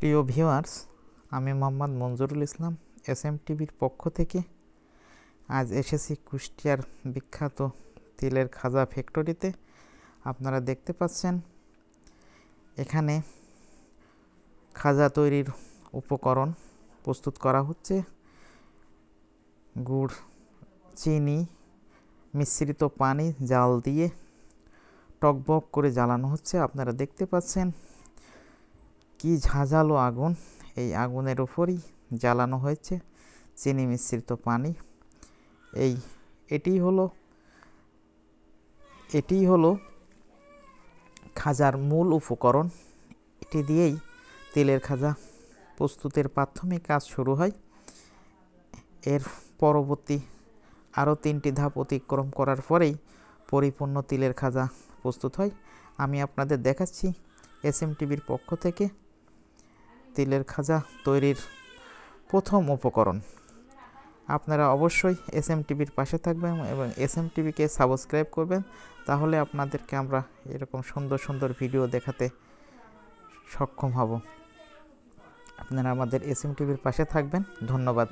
প্রিয় ভিউয়ার্স আমি Mohammad Manjurul Islam S M টিভির পক্ষ থেকে আজ এসেছি কুষ্টিয়ার বিখ্যাত তিলের খাজা ফ্যাক্টরিতে আপনারা দেখতে পাচ্ছেন এখানে খাজা তৈরির উপকরণ প্রস্তুত করা হচ্ছে গুড় চিনি মিশ্রিত পানি জাল দিয়ে টকবক করে জ্বালানো হচ্ছে আপনারা দেখতে পাচ্ছেন কি ঝাঁঝালো আগুন এই আগুনের উপরই জ্বালানো হয়েছে চিনি মিশ্রিত পানি এই এটি হলো এটি হলো খাজার মূল উপকরণ এটি দিয়েই তেলের খাজা প্রস্তুতের প্রাথমিক কাজ শুরু হয় এর পরবর্তী আরও তিনটি ধাপ অতিক্রম করার পরেই পরিপূর্ণ তিলের খাজা প্রস্তুত হয় আমি আপনাদের দেখাচ্ছি এস এম টিভির পক্ষ থেকে তিলের খাজা তৈরির প্রথম উপকরণ আপনারা অবশ্যই এস এম টিভির পাশে থাকবেন এবং এস এম টিভিকে সাবস্ক্রাইব করবেন তাহলে আপনাদেরকে আমরা এরকম সুন্দর সুন্দর ভিডিও দেখাতে সক্ষম হব আপনারা আমাদের এস এম টিভির পাশে থাকবেন ধন্যবাদ